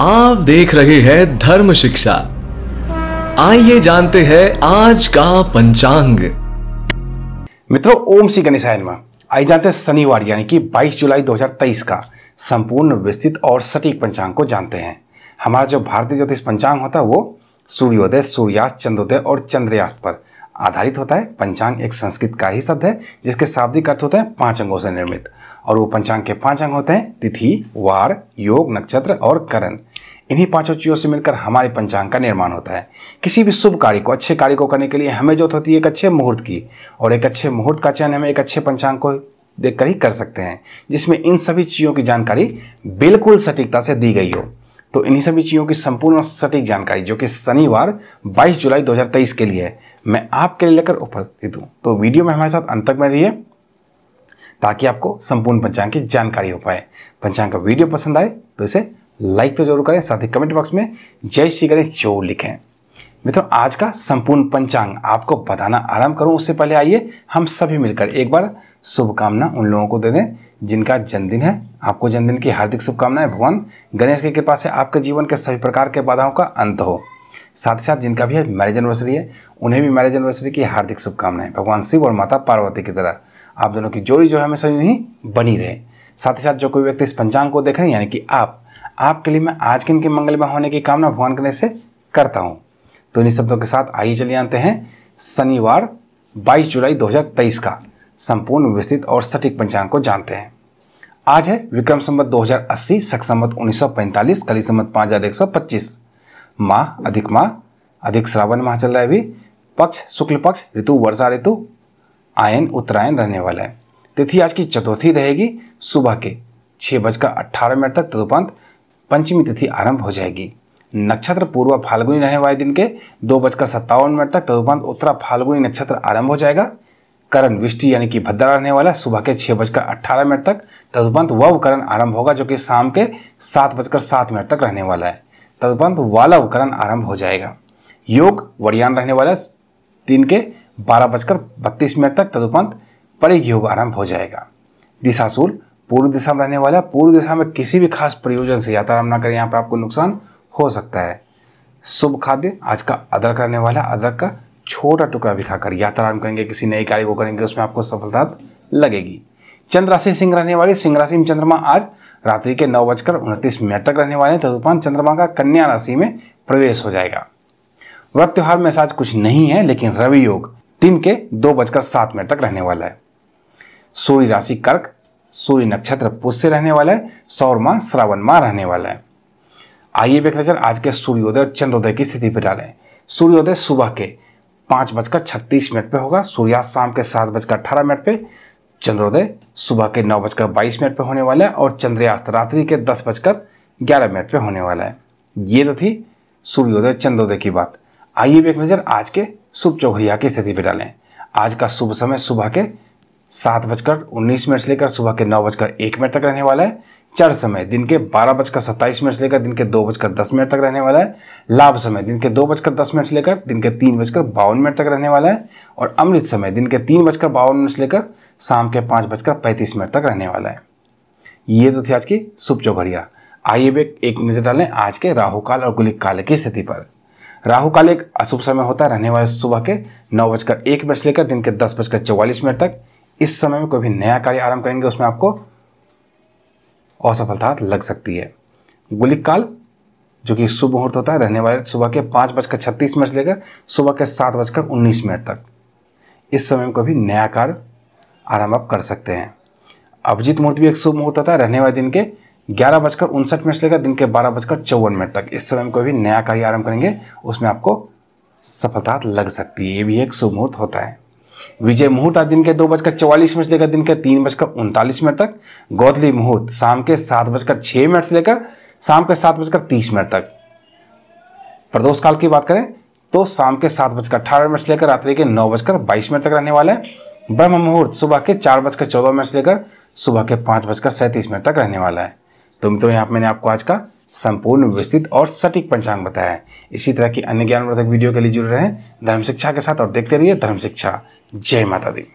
आप देख रहे हैं धर्म शिक्षा आइए जानते हैं आज का पंचांग मित्रों ओम सी गणेशायन में जानते हैं शनिवार यानी कि 22 जुलाई 2023 का संपूर्ण विस्तृत और सटीक पंचांग को जानते हैं हमारा जो भारतीय ज्योतिष पंचांग होता है वो सूर्योदय सूर्यास्त चंद्रोदय और चंद्रयास्त पर आधारित होता है पंचांग एक संस्कृत का ही शब्द है जिसके शाब्दिक अर्थ होते हैं पांच अंगों से निर्मित और वो पंचांग के पांच अंग होते हैं तिथि वार योग नक्षत्र और करण इन्हीं पांचों चीज़ों से मिलकर हमारे पंचांग का निर्माण होता है किसी भी शुभ कार्य को अच्छे कार्य को करने के लिए हमें जो होती है एक अच्छे मुहूर्त की और एक अच्छे मुहूर्त का चयन हमें एक अच्छे पंचांग को देखकर ही कर सकते हैं जिसमें इन सभी चीज़ों की जानकारी बिल्कुल सटीकता से दी गई हो तो इन्हीं सभी चीज़ों की संपूर्ण और सटीक जानकारी जो कि शनिवार 22 जुलाई 2023 के लिए है मैं आपके लिए लेकर उपस्थित हूँ तो वीडियो में हमारे साथ अंत तक में रहिए ताकि आपको संपूर्ण पंचांग की जानकारी हो पाए पंचांग का वीडियो पसंद आए तो इसे लाइक तो जरूर करें साथ ही कमेंट बॉक्स में जय श्री गणेश जो लिखें मित्रों आज का संपूर्ण पंचांग आपको बताना आराम करूं उससे पहले आइए हम सभी मिलकर एक बार शुभकामना उन लोगों को दे दें जिनका जन्मदिन है आपको जन्मदिन की हार्दिक शुभकामनाएं भगवान गणेश की कृपा से आपके जीवन के सभी प्रकार के बाधाओं का अंत हो साथ ही साथ जिनका भी मैरिज एनिवर्सरी है उन्हें भी मैरिज एनिवर्सरी की हार्दिक शुभकामनाएं भगवान शिव और माता पार्वती की तरह आप दोनों की जोड़ी जो है हमेशा यूँ ही बनी रहे साथ ही साथ जो कोई व्यक्ति इस पंचांग को देख रहे हैं यानी कि आप आपके लिए मैं आज के इनके मंगलमय होने की कामना भगवान करने से करता हूँ तो इन्हीं शब्दों के साथ आइए चले आते हैं शनिवार बाईस जुलाई दो का संपूर्ण विस्तृत और सटीक पंचांग को जानते हैं आज है विक्रम संबत 2080 सख संबत पैंतालीस कली संबत पच्चीस माह अधिक माह अधिक श्रावण माह चल रहा है अभी पक्ष शुक्ल पक्ष ऋतु वर्षा ऋतु आयन उत्तरायण रहने वाला है तिथि आज की चतुर्थी रहेगी सुबह के छह बजकर अट्ठारह मिनट तक तदुपंत पंचमी तिथि आरंभ हो जाएगी नक्षत्र पूर्वा फाल्गुनी रहने वाले दिन के दो बजकर सत्तावन मिनट तक तदुपंत उत्तरा फाल्गुनी नक्षत्र आरंभ हो जाएगा करण विष्टि यानी कि भद्रा रहने वाला है सुबह के छह बजकर अट्ठारह मिनट तक तदुपंत वव करण आरंभ होगा जो कि शाम के सात बजकर सात मिनट तक रहने वाला है तदुपंत वालव करण आरंभ हो जाएगा योग वरियान रहने वाला दिन के बारह बजकर बत्तीस मिनट तक तदुपंत परिग योग आरंभ हो जाएगा दिशाशूल पूर्व दिशा में रहने वाला पूर्व दिशा में किसी भी खास प्रयोजन से यात्रारंभ न करें यहाँ पर आपको नुकसान हो सकता है शुभ खाद्य आज का अदरक रहने वाला अदरक का छोटा टुकड़ा भी खाकर यात्रारंभ करेंगे किसी नए कार्य को करेंगे उसमें आपको सफलता लगेगी चंद्र राशि सिंह रहने वाली सिंह राशि में चंद्रमा आज रात्रि के नौ बजकर उनतीस मिनट तक रहने वाले हैं तदुपरांत चंद्रमा का कन्या राशि में प्रवेश हो जाएगा व्रत त्यौहार में आज कुछ नहीं है लेकिन रवि योग दिन के दो बजकर सात मिनट तक रहने वाला है सूर्य राशि कर्क सूर्य नक्षत्र पुष्य रहने वाला है सौर माह श्रावण माह रहने वाला है आइए व्यक्त नजर आज के सूर्योदय और चंद्रोदय की स्थिति पर डालें सूर्योदय सुबह के पाँच बजकर छत्तीस मिनट पर होगा सूर्यास्त शाम के सात बजकर अठारह मिनट पे चंद्रोदय सुबह के नौ बजकर बाईस मिनट पर होने वाला है और चंद्रयास्त रात्रि के दस बजकर ग्यारह मिनट पर होने वाला है ये तो थी सूर्योदय चंद्रोदय की बात आइए एक नज़र आज के शुभ चौघरिया की स्थिति पर डालें आज का शुभ समय सुबह के सात बजकर उन्नीस मिनट से लेकर सुबह के नौ बजकर एक मिनट तक रहने वाला है चर समय दिन के बारह बजकर सत्ताईस मिनट से लेकर दिन के दो बजकर दस मिनट तक रहने वाला है लाभ समय दिन के दो बजकर दस मिनट से लेकर दिन के तीन बजकर बावन मिनट तक रहने वाला है और अमृत समय दिन के तीन बजकर बावन मिनट से लेकर शाम के पाँच बजकर पैंतीस मिनट तक रहने वाला है ये तो थी आज की शुभ चौघड़िया आइए एक नजर डालें आज के राहुकाल और गुलिक काल की स्थिति पर राहु काल एक अशुभ समय होता है रहने वाले सुबह के नौ बजकर एक मिनट से लेकर दिन के दस बजकर चौवालीस मिनट तक इस समय में कोई भी नया कार्य आरंभ करेंगे उसमें आपको असफलता लग सकती है गुलिक काल जो कि शुभ मुहूर्त होता है रहने वाले सुबह के पाँच बजकर छत्तीस मिनट से लेकर सुबह के सात बजकर उन्नीस मिनट तक इस समय में कोई भी नया कार्य आरंभ आप कर सकते हैं अभिजीत मुहूर्त भी एक शुभ मुहूर्त होता है रहने वाले दिन के ग्यारह बजकर उनसठ मिनट से लेकर दिन के बारह बजकर चौवन मिनट तक इस समय कोई भी नया कार्य आरंभ करेंगे उसमें आपको सफलता लग सकती है ये भी एक शुभ मुहूर्त होता है विजय मुहूर्त आज दिन के दो बजकर चौवालीस मिनट से लेकर दिन के तीन बजकर उनतालीस मिनट तक गौतली मुहूर्त शाम के सात बजकर छह मिनट से लेकर शाम के सात बजकर तीस मिनट तक प्रदोष काल की बात करें तो शाम के सात बजकर अठारह मिनट से लेकर रात्रि के नौ बजकर बाईस मिनट तक रहने वाला है ब्रह्म मुहूर्त सुबह के चार बजकर चौदह मिनट से लेकर सुबह के पांच बजकर सैंतीस मिनट तक रहने वाला है तो मित्रों यहाँ मैंने आपको आज का संपूर्ण विस्तृत और सटीक पंचांग बताया है इसी तरह की अन्य ज्ञानवर्धक वीडियो के लिए जुड़ रहे हैं धर्म शिक्षा के साथ और देखते रहिए धर्म शिक्षा जय माता दी